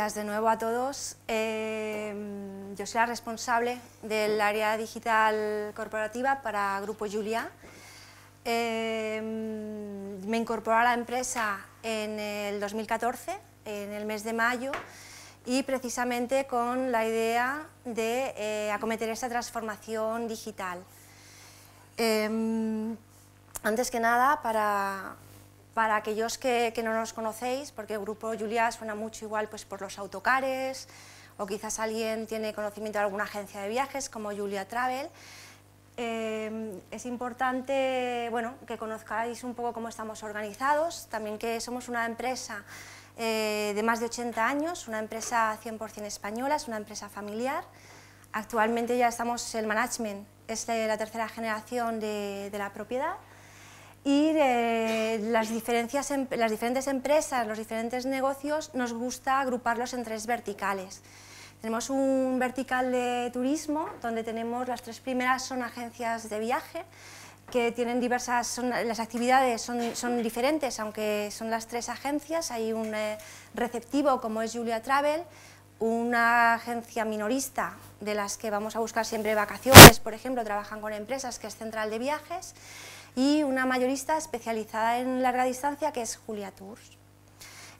de nuevo a todos. Eh, yo soy la responsable del área digital corporativa para Grupo Julia. Eh, me incorporé a la empresa en el 2014, en el mes de mayo, y precisamente con la idea de eh, acometer esta transformación digital. antes que nada, para para aquellos que, no nos conocéis, porque el grupo Julia suena mucho igual pues, por los autocares, o quizás alguien tiene conocimiento de alguna agencia de viajes como Julia Travel. Eh, es importante bueno, que conozcáis un poco cómo estamos organizados, también que somos una empresa eh, de más de 80 años, una empresa 100% española, es una empresa familiar. Actualmente ya estamos, el management es la tercera generación de la propiedad y eh, las, diferencias, em, las diferentes empresas, los diferentes negocios, nos gusta agruparlos en tres verticales. Tenemos un vertical de turismo, donde tenemos las tres primeras son agencias de viaje, que tienen diversas, las actividades son, son, diferentes, aunque son las tres agencias, hay un eh, receptivo como es Julia Travel, una agencia minorista de las que vamos a buscar siempre vacaciones, por ejemplo, trabajan con empresas, que es Central de Viajes, y una mayorista especializada en larga distancia que es Julia Tours.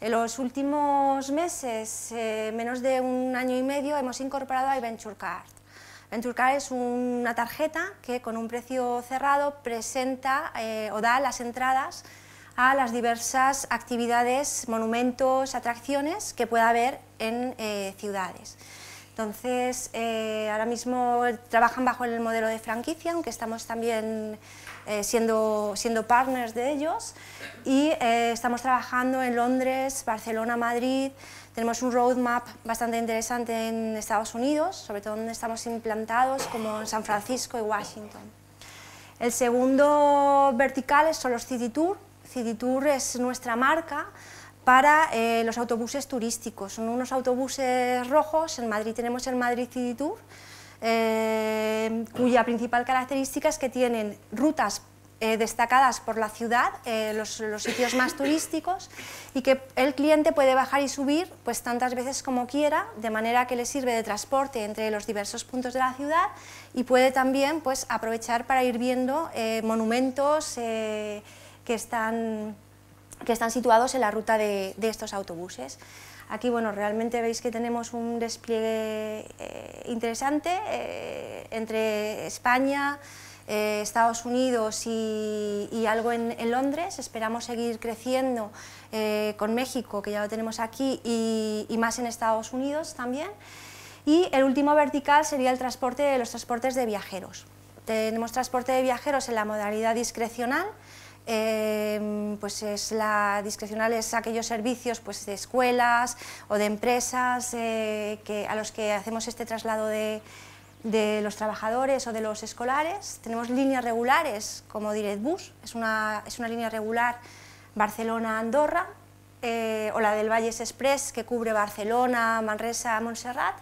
En los últimos meses, eh, menos de un año y medio, hemos incorporado a Venture Card. Venture Card es una tarjeta que con un precio cerrado presenta eh, o da las entradas a las diversas actividades, monumentos, atracciones que pueda haber en eh, ciudades. Entonces, eh, ahora mismo trabajan bajo el modelo de franquicia, aunque estamos también eh, siendo, siendo partners de ellos, y eh, estamos trabajando en Londres, Barcelona, Madrid, tenemos un roadmap bastante interesante en Estados Unidos, sobre todo donde estamos implantados, como en San Francisco y Washington. El segundo vertical son los City Tour. City Tour es nuestra marca, para eh, los autobuses turísticos. Son unos autobuses rojos, en Madrid tenemos el Madrid City Tour, eh, cuya principal característica es que tienen rutas eh, destacadas por la ciudad, los, sitios más turísticos, y que el cliente puede bajar y subir pues tantas veces como quiera, de manera que le sirve de transporte entre los diversos puntos de la ciudad y puede también pues, aprovechar para ir viendo monumentos que están que están situados en la ruta de, estos autobuses. Aquí, bueno, realmente veis que tenemos un despliegue eh, interesante eh, entre España, eh, Estados Unidos y, algo en, Londres. Esperamos seguir creciendo con México, que ya lo tenemos aquí, y, más en Estados Unidos también. Y el último vertical sería el transporte, los transportes de viajeros. Tenemos transporte de viajeros en la modalidad discrecional, Em, pues es la discrecional es aquellos servicios pues, de escuelas o de empresas eh, que, a los que hacemos este traslado de, los trabajadores o de los escolares. Tenemos líneas regulares como Directbus, es una, es una línea regular Barcelona-Andorra, eh, o la del Valles Express que cubre Barcelona, Manresa, Montserrat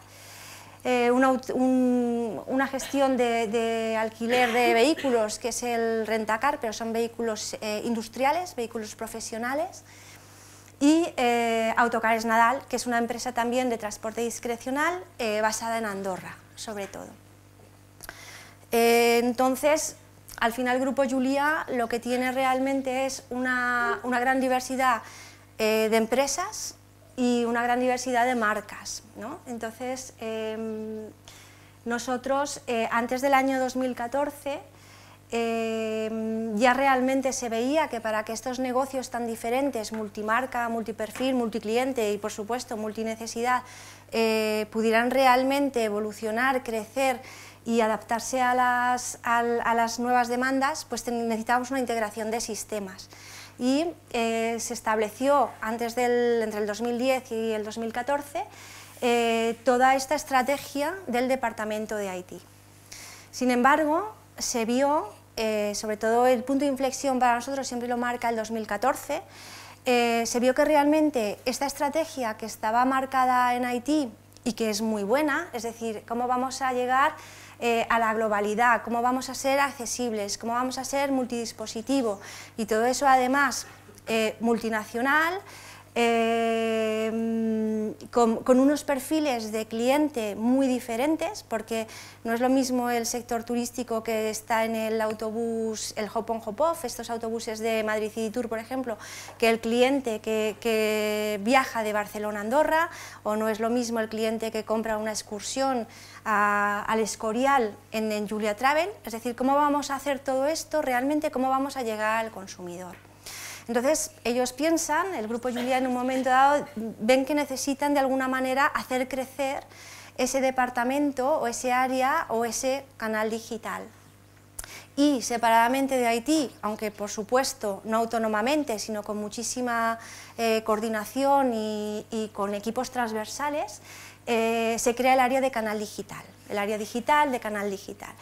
eh, una, gestión de, alquiler de vehículos, que es el rentacar, pero son vehículos eh, industriales, vehículos profesionales, y eh, Autocares Nadal, que es una empresa también de transporte discrecional basada en Andorra, sobre todo. entonces, al final Grupo Julia lo que tiene realmente es una, una gran diversidad de empresas y una gran diversidad de marcas. Entonces, em, nosotros eh, antes del año 2014 em, ya realmente se veía que para que estos negocios tan diferentes, multimarca, multiperfil, multicliente y por supuesto multinecesidad, eh, pudieran realmente evolucionar, crecer y adaptarse a las, a las nuevas demandas, pues necesitábamos una integración de sistemas y eh, se estableció antes del, entre el 2010 y el 2014 eh, toda esta estrategia del Departamento de Haití. Sin embargo, se vio, eh, sobre todo el punto de inflexión para nosotros siempre lo marca el 2014, se vio que realmente esta estrategia que estaba marcada en Haití y que es muy buena, es decir, cómo vamos a llegar eh, a la globalidad, cómo vamos a ser accesibles, cómo vamos a ser multidispositivo y todo eso además eh, multinacional. Eh, mm, con, unos perfiles de cliente muy diferentes, porque no es lo mismo el sector turístico que está en el autobús, el Hop on Hop Off, estos autobuses de Madrid City Tour, por ejemplo, que el cliente que, viaja de Barcelona a Andorra, o no es lo mismo el cliente que compra una excursión al Escorial en Julia Travel, es decir, cómo vamos a hacer todo esto realmente, cómo vamos a llegar al consumidor. Entonces ellos piensan, el grupo Julia en un momento dado, ven que necesitan de alguna manera hacer crecer ese departamento o ese área o ese canal digital. Y separadamente de Haití, aunque por supuesto no autónomamente, sino con muchísima eh, coordinación y, con equipos transversales, eh, se crea el área de canal digital, el área digital de canal digital.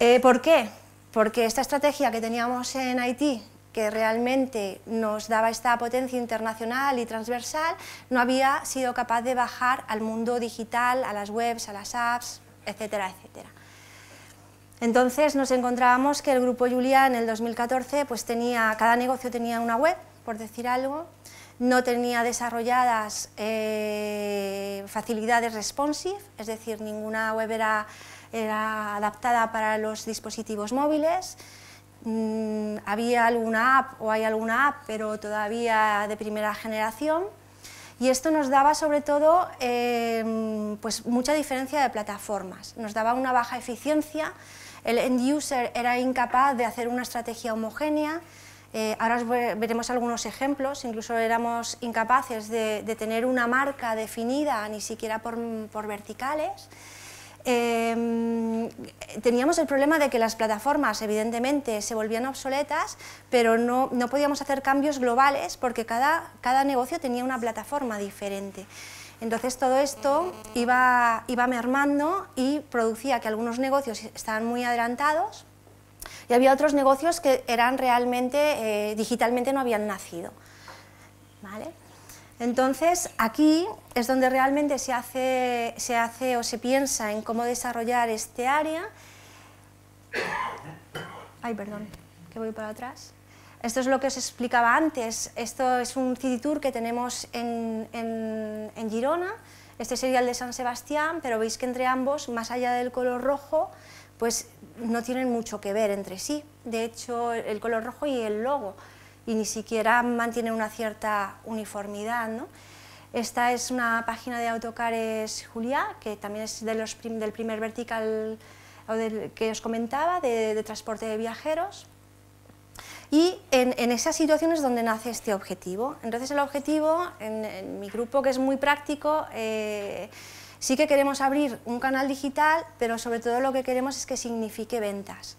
Eh, ¿Por qué? Porque esta estrategia que teníamos en Haití que realmente nos daba esta potencia internacional y transversal, no había sido capaz de bajar al mundo digital, a las webs, a las apps, etcétera, etcétera. Entonces nos encontrábamos que el grupo Julia en el 2014 pues tenía, cada negocio tenía una web, por decir algo, no tenía desarrolladas eh, facilidades responsive, es decir, ninguna web era adaptada para los dispositivos móviles, Mm, había alguna app o hay alguna app, pero todavía de primera generación. Y esto nos daba sobre todo em, pues mucha diferencia de plataformas. Nos daba una baja eficiencia, el end user era incapaz de hacer una estrategia homogénea. Eh, ahora veremos algunos ejemplos, incluso éramos incapaces de, de tener una marca definida ni siquiera por, por verticales. Em, teníamos el problema de que las plataformas evidentemente se volvían obsoletas, pero no, podíamos hacer cambios globales porque cada, negocio tenía una plataforma diferente. Entonces todo esto iba, iba mermando y producía que algunos negocios estaban muy adelantados y había otros negocios que eran realmente, eh, digitalmente no habían nacido. ¿Vale? Entonces, aquí es donde realmente se hace, se hace o se piensa en cómo desarrollar este área. Ay, perdón, que voy para atrás. Esto es lo que os explicaba antes. Esto es un city tour que tenemos en, en, en Girona. Este sería el de San Sebastián, pero veis que entre ambos, más allá del color rojo, pues no tienen mucho que ver entre sí. De hecho, el color rojo y el logo y ni siquiera mantienen una cierta uniformidad. ¿no? Esta es una página de Autocares Julia, que también es de los del primer vertical del que os comentaba, de, transporte de viajeros. Y en, en esas situaciones donde nace este objetivo. Entonces el objetivo, en, mi grupo que es muy práctico, eh, sí que queremos abrir un canal digital, pero sobre todo lo que queremos es que signifique ventas.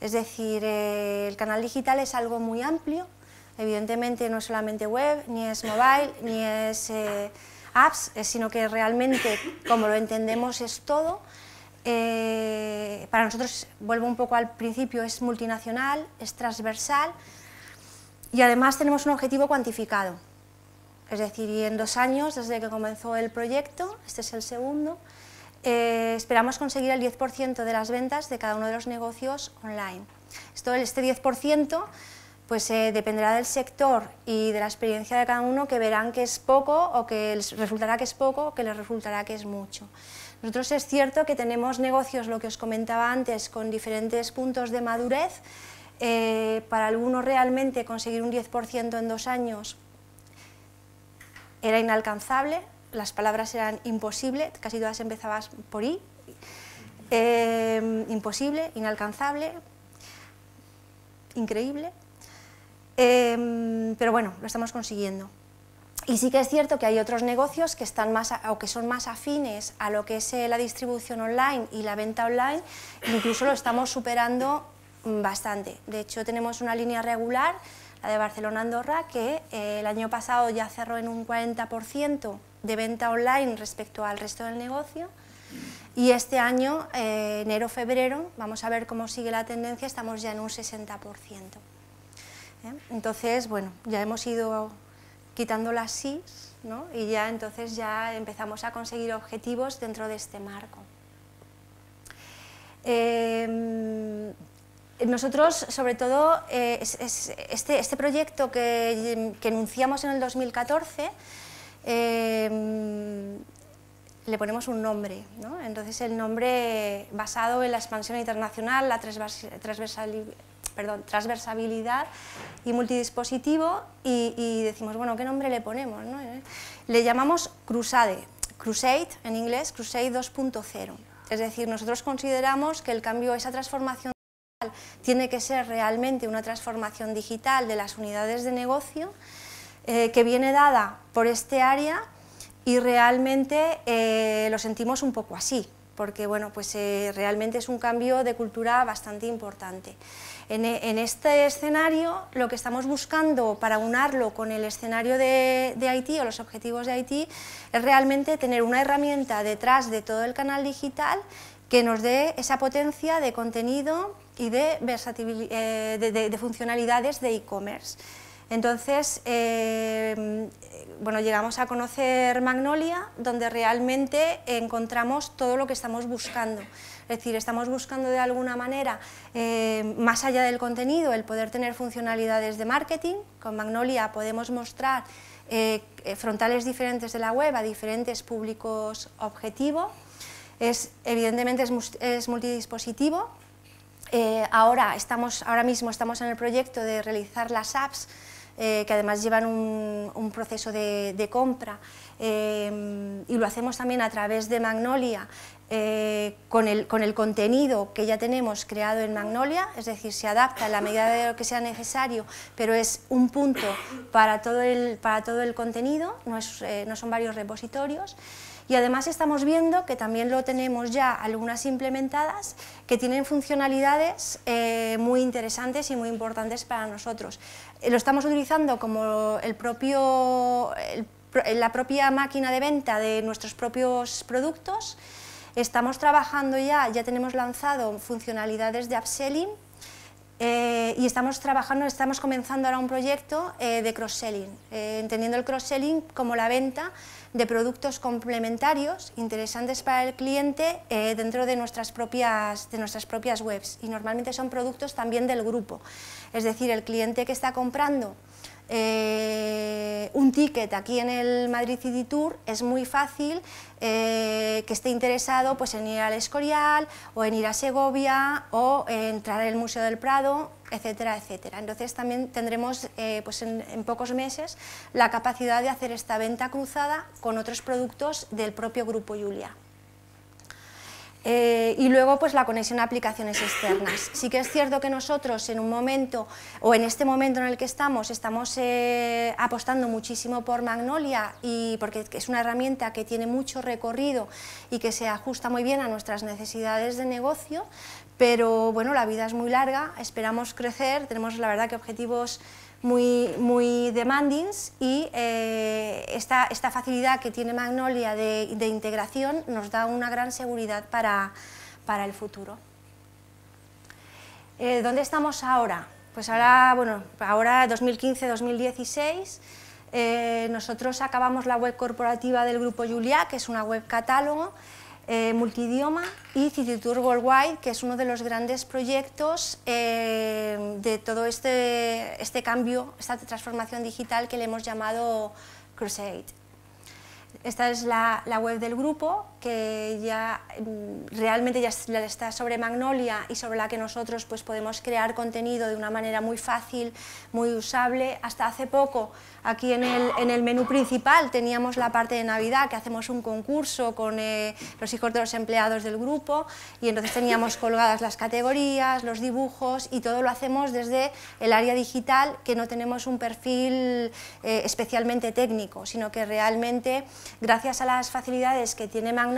Es decir, eh, el canal digital es algo muy amplio, Evidentemente no es solamente web, ni es mobile, ni es eh, apps, sino que realmente, como lo entendemos, es todo. Eh, para nosotros, vuelvo un poco al principio, es multinacional, es transversal y además tenemos un objetivo cuantificado. Es decir, en dos años, desde que comenzó el proyecto, este es el segundo, eh, esperamos conseguir el 10% de las ventas de cada uno de los negocios online. Esto, este 10% pues eh, dependerá del sector y de la experiencia de cada uno que verán que es poco o que les resultará que es poco o que les resultará que es mucho. Nosotros es cierto que tenemos negocios, lo que os comentaba antes, con diferentes puntos de madurez. Eh, para algunos realmente conseguir un 10% en dos años era inalcanzable, las palabras eran imposible, casi todas empezabas por I, eh, imposible, inalcanzable, increíble. Em, pero bueno, lo estamos consiguiendo. Y sí que es cierto que hay otros negocios que, están más o que son más afines a lo que es eh, la distribución online y la venta online, incluso lo estamos superando mm, bastante. De hecho, tenemos una línea regular, la de Barcelona-Andorra, que eh, el año pasado ya cerró en un 40% de venta online respecto al resto del negocio. Y este año, eh, enero-febrero, vamos a ver cómo sigue la tendencia, estamos ya en un 60%. ¿eh? Entonces, bueno, ya hemos ido quitando las sis y ya entonces ya empezamos a conseguir objetivos dentro de este marco. Eh, nosotros, sobre todo, eh, este, este, proyecto que, que, enunciamos en el 2014, le ponemos un nombre. Entonces, el nombre basado en la expansión internacional, la transversalidad perdón, transversabilidad y multidispositivo y, decimos, bueno, ¿qué nombre le ponemos? No? Eh, le llamamos Crusade, Crusade en inglés, Crusade 2.0. Es decir, nosotros consideramos que el cambio, esa transformación digital, tiene que ser realmente una transformación digital de las unidades de negocio eh, que viene dada por este área y realmente eh, lo sentimos un poco así, porque bueno, pues, realmente es un cambio de cultura bastante importante. E, en, este escenario, lo que estamos buscando para unarlo con el escenario de, de Haití o los objetivos de Haití es realmente tener una herramienta detrás de todo el canal digital que nos dé esa potencia de contenido y de, eh, funcionalidades de e-commerce. Entonces, eh, bueno, llegamos a conocer Magnolia, donde realmente encontramos todo lo que estamos buscando. Es decir, estamos buscando de alguna manera, eh, más allá del contenido, el poder tener funcionalidades de marketing. Con Magnolia podemos mostrar eh, eh, frontales diferentes de la web a diferentes públicos objetivo. Es, evidentemente es, multidispositivo. ahora, estamos, ahora mismo estamos en el proyecto de realizar las apps eh, que además llevan un, proceso de, compra, eh, y lo hacemos también a través de Magnolia, eh, con, el, con el contenido que ya tenemos creado en Magnolia, es decir, se adapta a la medida de lo que sea necesario, pero es un punto para todo el, para todo el contenido, no, son varios repositorios. Y además estamos viendo que también lo tenemos ya algunas implementadas que tienen funcionalidades muy interesantes y muy importantes para nosotros. Eh, lo estamos utilizando como el propio, eh, la propia máquina de venta de nuestros propios productos. Estamos trabajando ya, ya tenemos lanzado funcionalidades de upselling eh, y estamos trabajando, estamos comenzando ahora un proyecto eh, de cross-selling, eh, entendiendo el cross-selling como la venta de productos complementarios interesantes para el cliente dentro de nuestras, de nuestras propias webs. Y normalmente son productos también del grupo. Es decir, el cliente que está comprando eh, un ticket aquí en el Madrid City Tour, es muy fácil eh, que esté interesado pues, en ir al Escorial o en ir a Segovia o entrar al Museo del Prado, etcétera, etcétera. Entonces también tendremos eh, pues en, en, pocos meses la capacidad de hacer esta venta cruzada con otros productos del propio Grupo Julia. Eh, y luego pues la conexión a aplicaciones externas. Sí que es cierto que nosotros en un momento o en este momento en el que estamos estamos eh, apostando muchísimo por Magnolia y porque es una herramienta que tiene mucho recorrido y que se ajusta muy bien a nuestras necesidades de negocio, pero bueno, la vida es muy larga, esperamos crecer, tenemos la verdad que objetivos muy, muy demandings y eh, esta, facilidad que tiene Magnolia de, integración nos da una gran seguridad para, el futuro. Eh, ¿Dónde estamos ahora? Pues ahora, bueno, ahora 2015-2016, eh, nosotros acabamos la web corporativa del Grupo Julia, que es una web catálogo, eh, multidioma y Cititur Worldwide, que es uno de los grandes proyectos eh, de todo este, este, cambio, esta transformación digital que le hemos llamado Crusade. Esta es la web del grupo que ya mm, realmente ya está sobre Magnolia y sobre la que nosotros pues, podemos crear contenido de una manera muy fácil, muy usable. Hasta hace poco, aquí en el, en el menú principal, teníamos la parte de Navidad, que hacemos un concurso con eh, los hijos de los empleados del grupo y entonces teníamos colgadas las categorías, los dibujos y todo lo hacemos desde el área digital, que no tenemos un perfil eh, especialmente técnico, sino que realmente, gracias a las facilidades que tiene Magnolia,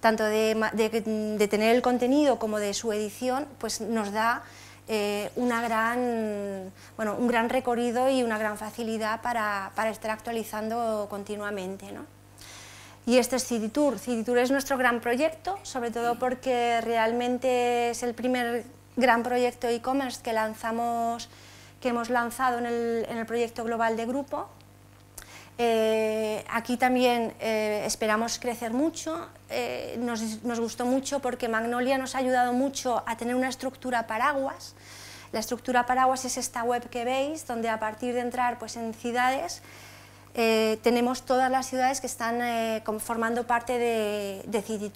tanto de, tener el contenido como de su edición, pues nos da eh, una gran, un gran recorrido y una gran facilidad para, estar actualizando continuamente. Y este es City Tour. City Tour es nuestro gran proyecto, sobre todo porque realmente es el primer gran proyecto e-commerce que lanzamos que hemos lanzado en el proyecto global de grupo eh, aquí también eh, esperamos crecer mucho, eh, nos, gustó mucho porque Magnolia nos ha ayudado mucho a tener una estructura paraguas. La estructura paraguas es esta web que veis, donde a partir de entrar pues, en ciudades, tenemos todas las ciudades que están formando parte de, de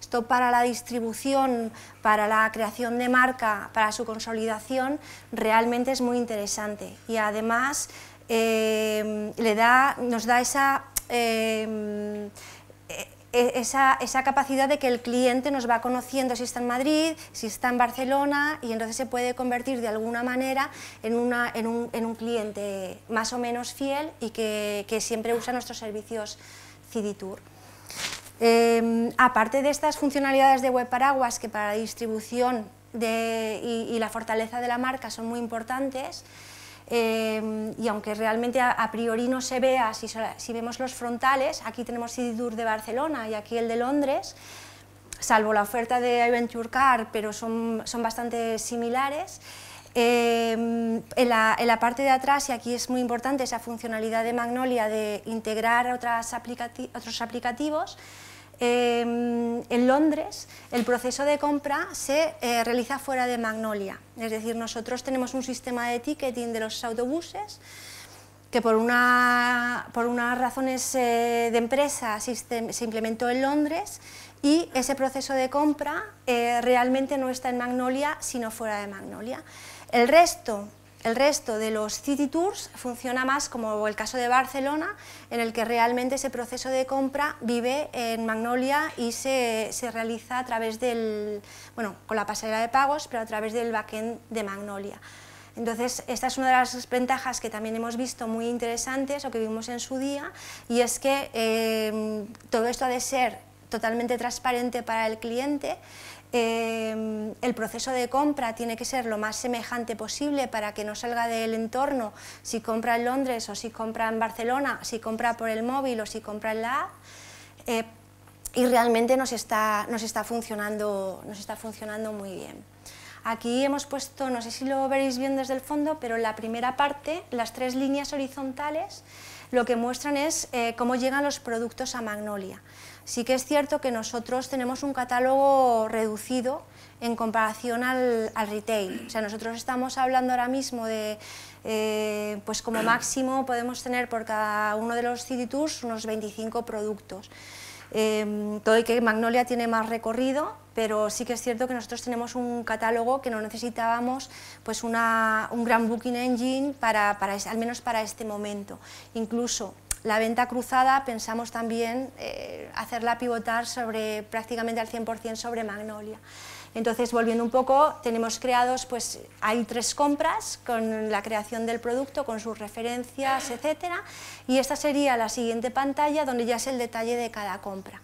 Esto para la distribución, para la creación de marca, para su consolidación, realmente es muy interesante. Y además Em, le da, nos da esa, em, e, esa, esa, capacidad de que el cliente nos va conociendo si está en Madrid, si está en Barcelona y entonces se puede convertir de alguna manera en, una, en, un, en un, cliente más o menos fiel y que, que siempre usa nuestros servicios Ciditour. Em, aparte de estas funcionalidades de web paraguas que para la distribución de, y, la fortaleza de la marca son muy importantes, Em, y aunque realmente a, priori no se vea, si, vemos los frontales, aquí tenemos Sidur de Barcelona y aquí el de Londres, salvo la oferta de Adventure Car, pero son, bastante similares. Em, en, la, en, parte de atrás, y aquí es muy importante esa funcionalidad de Magnolia de integrar otras otros aplicativos, Em, en Londres el proceso de compra se eh, realiza fuera de Magnolia. Es decir, nosotros tenemos un sistema de ticketing de los autobuses que por, una, por unas razones eh, de empresa se, se, implementó en Londres y ese proceso de compra eh, realmente no está en Magnolia, sino fuera de Magnolia. El resto el resto de los city tours funciona más como el caso de Barcelona, en el que realmente ese proceso de compra vive en Magnolia y se, realiza a través del, bueno, con la pasarela de pagos, pero a través del backend de Magnolia. Entonces, esta es una de las ventajas que también hemos visto muy interesantes o que vimos en su día, y es que eh, todo esto ha de ser totalmente transparente para el cliente. Eh, el proceso de compra tiene que ser lo más semejante posible para que no salga del entorno si compra en Londres o si compra en Barcelona, si compra por el móvil o si compra en la app. Eh, y realmente nos está, nos, funcionando, nos está funcionando muy bien. Aquí hemos puesto, no sé si lo veréis bien desde el fondo, pero la primera parte, las tres líneas horizontales, lo que muestran es eh, cómo llegan los productos a Magnolia. Sí que es cierto que nosotros tenemos un catálogo reducido en comparación al, al retail. O sea, nosotros estamos hablando ahora mismo de, eh, pues como máximo podemos tener por cada uno de los City Tours unos 25 productos. Em, todo y que Magnolia tiene más recorrido, pero sí que es cierto que nosotros tenemos un catálogo que no necesitábamos pues una, un gran booking engine para, para, al menos para este momento. Incluso la venta cruzada pensamos también eh, hacerla pivotar sobre prácticamente al 100% sobre Magnolia. Entonces, volviendo un poco, tenemos creados, pues hay tres compras con la creación del producto, con sus referencias, etcétera, y esta sería la siguiente pantalla donde ya es el detalle de cada compra.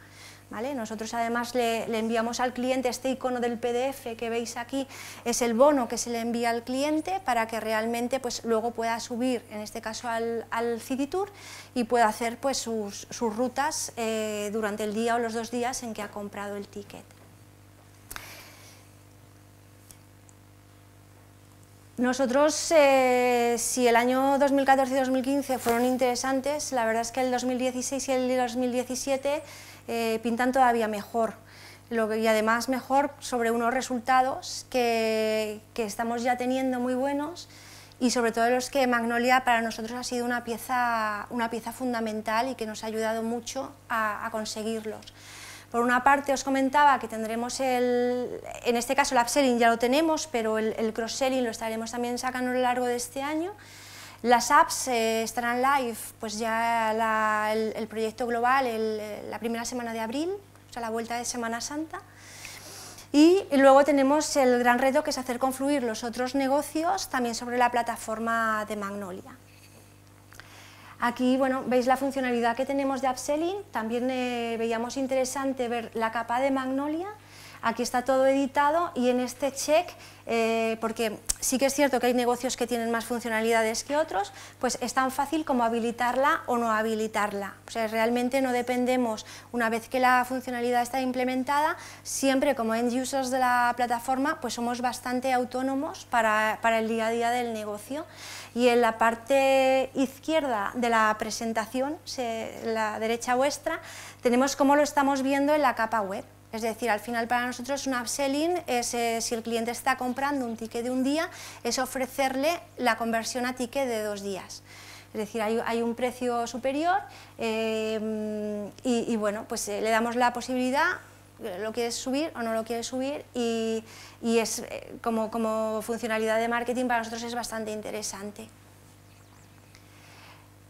Nosotros además le, enviamos al cliente este icono del PDF que veis aquí, es el bono que se le envía al cliente para que realmente pues, luego pueda subir, en este caso al, al CityTour, y pueda hacer pues, sus, rutas eh, durante el día o los dos días en que ha comprado el ticket. Nosotros, eh, si el año 2014 y 2015 fueron interesantes, la verdad es que el 2016 y el 2017 eh, pintan todavía mejor y además mejor sobre unos resultados que, estamos ya teniendo muy buenos y sobre todo los que Magnolia para nosotros ha sido una pieza, fundamental y que nos ha ayudado mucho a, conseguirlos. Por una parte os comentaba que tendremos el, en este caso el upselling ya lo tenemos, pero el, el cross-selling lo estaremos también sacando a lo largo de este año las apps eh, estarán live, pues ya el, proyecto global, eh, la primera semana de abril, o sea, la vuelta de Semana Santa. Y luego tenemos el gran reto que es hacer confluir los otros negocios también sobre la plataforma de Magnolia. Aquí, bueno, veis la funcionalidad que tenemos de upselling, también eh, veíamos interesante ver la capa de Magnolia, Aquí está todo editado y en este check, eh, porque sí que es cierto que hay negocios que tienen más funcionalidades que otros, pues es tan fácil como habilitarla o no habilitarla. realmente no dependemos, una vez que la funcionalidad está implementada, siempre como end users de la plataforma, pues somos bastante autónomos para, el día a día del negocio. Y en la parte izquierda de la presentación, la derecha vuestra, tenemos cómo lo estamos viendo en la capa web. Es decir, al final para nosotros un upselling es, eh, si el cliente está comprando un ticket de un día, es ofrecerle la conversión a ticket de dos días. Es decir, hay, un precio superior eh, y, bueno, pues eh, le damos la posibilidad lo quieres subir o no lo quieres subir y, es como funcionalidad de marketing para nosotros es bastante interesante.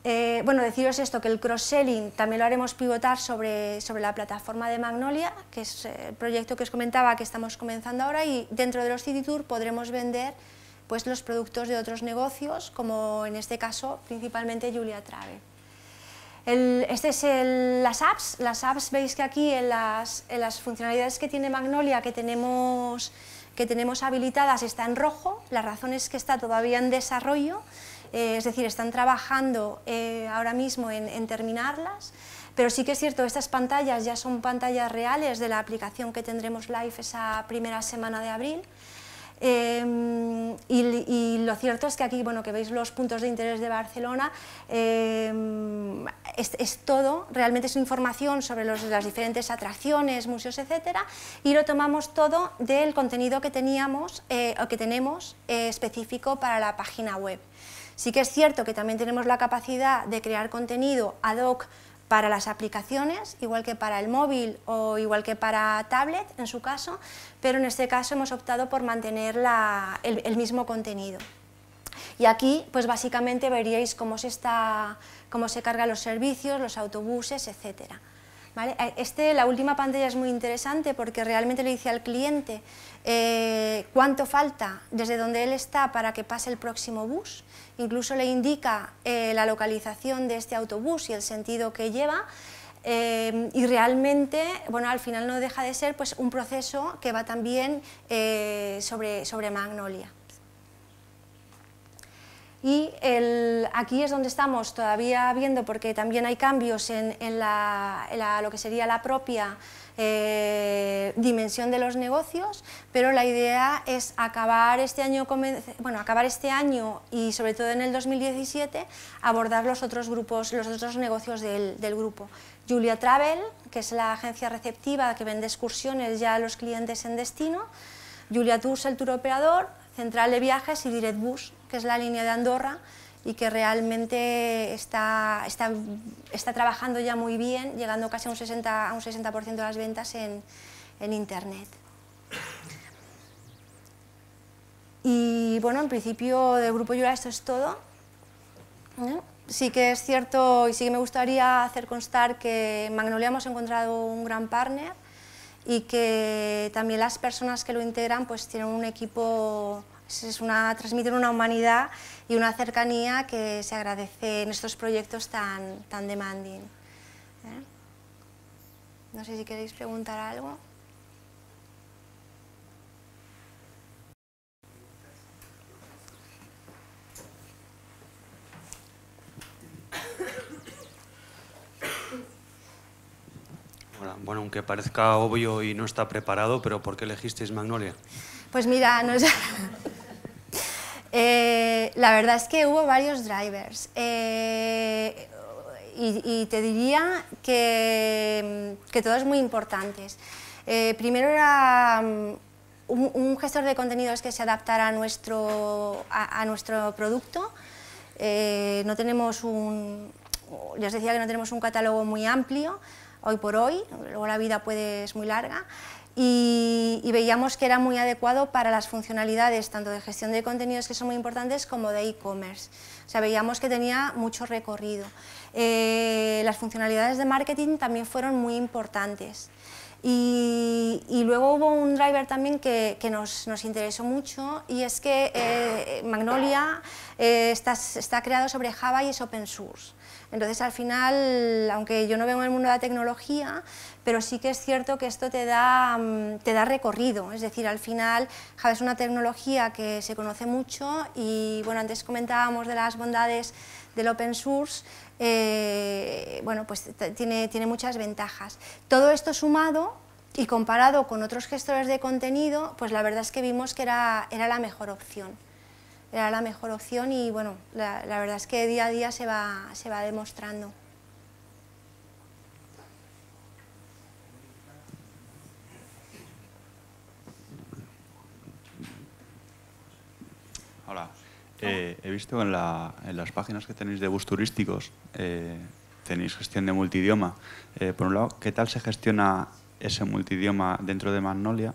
Eh, bueno, deciros esto, que el cross-selling también lo haremos pivotar sobre, la plataforma de Magnolia, que es eh, el proyecto que os comentaba que estamos comenzando ahora y dentro de los City Tour podremos vender pues, los productos de otros negocios, como en este caso principalmente Julia Trave. este es el, las apps, las apps veis que aquí en las, funcionalidades que tiene Magnolia que tenemos, que tenemos habilitadas está en rojo, la razón es que está todavía en desarrollo, eh, es decir, están trabajando eh, ahora mismo en, terminarlas, pero sí que es cierto, estas pantallas ya son pantallas reales de la aplicación que tendremos live esa primera semana de abril, em, y, lo cierto es que aquí, bueno, que veis los puntos de interés de Barcelona, em, es, todo, realmente es información sobre las diferentes atracciones, museos, etcétera, y lo tomamos todo del contenido que teníamos eh, o que tenemos específico para la página web. Sí que es cierto que también tenemos la capacidad de crear contenido ad hoc para las aplicaciones, igual que para el móvil o igual que para tablet en su caso, pero en este caso hemos optado por mantener el, mismo contenido. Y aquí, pues básicamente veríais cómo se, está, cómo se cargan los servicios, los autobuses, etc. Este, la última pantalla es muy interesante porque realmente le dice al cliente eh, cuánto falta desde donde él está para que pase el próximo bus incluso le indica eh, la localización de este autobús y el sentido que lleva, eh, y realmente, bueno, al final no deja de ser pues, un proceso que va también eh, sobre, sobre Magnolia. Y aquí es donde estamos todavía viendo, porque también hay cambios en, lo que sería la propia eh, dimensión de los negocios, pero la idea es acabar este, año, bueno, acabar este año y sobre todo en el 2017 abordar los otros grupos, los otros negocios del, grupo. Julia Travel, que es la agencia receptiva que vende excursiones ya a los clientes en destino, Julia Tours, el tour operador, Central de Viajes y Direct Bus, que es la línea de Andorra, y que realmente está, está, está trabajando ya muy bien, llegando casi a un 60%, a un 60 de las ventas en, en Internet. Y bueno, en principio del Grupo Yura esto es todo. Sí que es cierto y sí que me gustaría hacer constar que en Magnolia hemos encontrado un gran partner y que también las personas que lo integran pues tienen un equipo es una, transmiten una humanidad y una cercanía que se agradece en estos proyectos tan, tan demanding. ¿eh? No sé si queréis preguntar algo. bueno, aunque parezca obvio y no está preparado, pero ¿por qué elegisteis Magnolia? Pues mira, no es... Eh, la verdad es que hubo varios drivers. Eh, y, te diría que, que todos muy importantes. Eh, primero era mm, un, gestor de contenidos que se adaptara a nuestro, a, nuestro producto. no tenemos un, ya os decía que no tenemos un catálogo muy amplio hoy por hoy, luego la vida puede, es muy larga y, veíamos que era muy adecuado para las funcionalidades tanto de gestión de contenidos que son muy importantes como de e-commerce. O sea, veíamos que tenía mucho recorrido. Eh, las funcionalidades de marketing también fueron muy importantes. Y, luego hubo un driver también que, nos, interesó mucho y es que eh, Magnolia eh, está, está creado sobre Java y es open source. Entonces, al final, aunque yo no vengo el mundo de la tecnología, pero sí que es cierto que esto mm, te da, recorrido. Es decir, al final, Java es una tecnología que se conoce mucho y, bueno, antes comentábamos de las bondades del open source, eh, bueno, pues tiene, muchas ventajas. Todo esto sumado y comparado con otros gestores de contenido, pues la verdad es que vimos que era la mejor opción era la mejor opción y bueno, la, verdad es que día a día se va, se va demostrando. Hola. Eh, he visto en, las páginas que tenéis de bus turísticos, eh, tenéis gestión de multidioma. Eh, por un lado, ¿qué tal se gestiona ese multidioma dentro de Magnolia?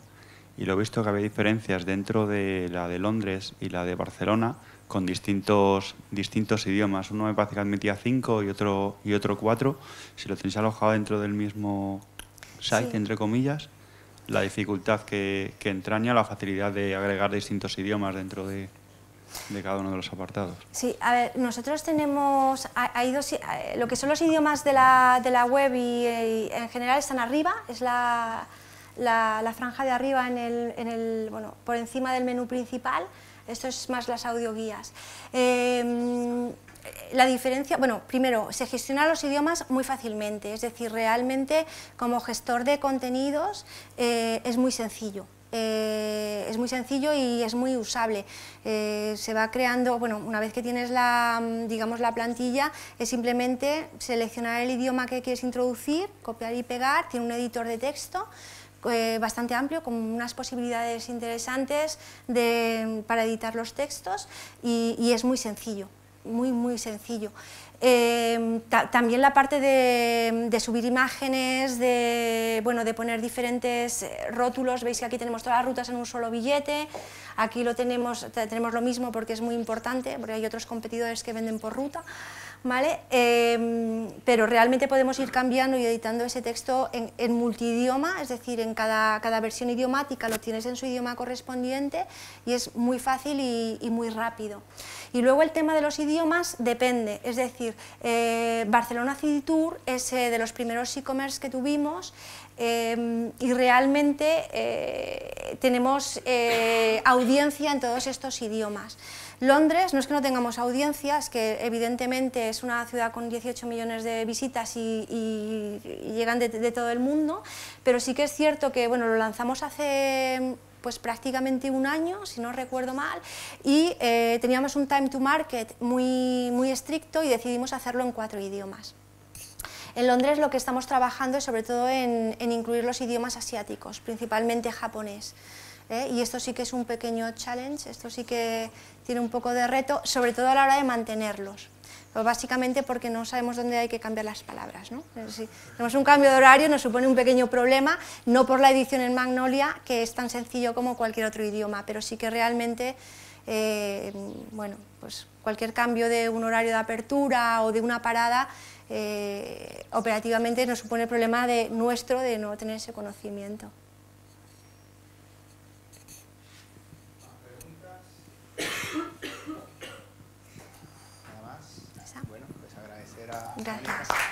y lo he visto que había diferencias dentro de la de Londres y la de Barcelona con distintos, distintos idiomas. Uno me parece que admitía cinco y otro, y otro cuatro. Si lo tenéis alojado dentro del mismo site, entre comillas, la dificultad que, entraña la facilidad de agregar distintos idiomas dentro de, cada uno de los apartados. Sí, a ver, nosotros tenemos, dos, eh, lo que son los idiomas de la, web eh, y en general están arriba, es la, la, franja de arriba en el, bueno, por encima del menú principal, esto es más las audioguías. Eh, la diferencia, bueno, primero, se gestionan los idiomas muy fácilmente, es decir, realmente como gestor de contenidos eh, es muy sencillo. Eh, es muy sencillo y es muy usable. Eh, se va creando, bueno, una vez que tienes la, digamos, la plantilla, es simplemente seleccionar el idioma que quieres introducir, copiar y pegar, tiene un editor de texto, eh, bastante amplio, con unas posibilidades interesantes para editar los textos y, es muy sencillo, muy, muy sencillo. Em, también la parte de, subir imágenes, de, bueno, de poner diferentes eh, rótulos, veis que aquí tenemos todas las rutas en un solo billete, aquí lo tenemos, tenemos lo mismo porque es muy importante, porque hay otros competidores que venden por ruta. Em, pero realmente podemos ir cambiando y editando ese texto en, en multidioma, es decir, en cada, versión idiomática lo tienes en su idioma correspondiente y es muy fácil y, muy rápido. Y luego el tema de los idiomas depende, es decir, eh, Barcelona City Tour es eh, de los primeros e-commerce que tuvimos em, y realmente eh, tenemos audiencia en todos estos idiomas. Londres, no es que no tengamos audiencias, que evidentemente es una ciudad con 18 millones de visitas y, llegan de, todo el mundo, pero sí que es cierto que bueno, lo lanzamos hace pues prácticamente un año, si no recuerdo mal, y eh, teníamos un time to market muy, muy estricto y decidimos hacerlo en cuatro idiomas. En Londres lo que estamos trabajando es sobre todo en, en incluir los idiomas asiáticos, principalmente japonés. ¿eh? Y esto sí que es un pequeño challenge, esto sí que tiene un poco de reto, sobre todo a la hora de mantenerlos. Pues básicamente porque no sabemos dónde hay que cambiar las palabras. ¿no? tenemos un cambio de horario, nos supone un pequeño problema, no por la edición en Magnolia, que es tan sencillo como cualquier otro idioma, pero sí que realmente, eh, bueno, pues cualquier cambio de un horario de apertura o de una parada, eh, operativamente nos supone el problema de nuestro de no tener ese conocimiento. Gracias.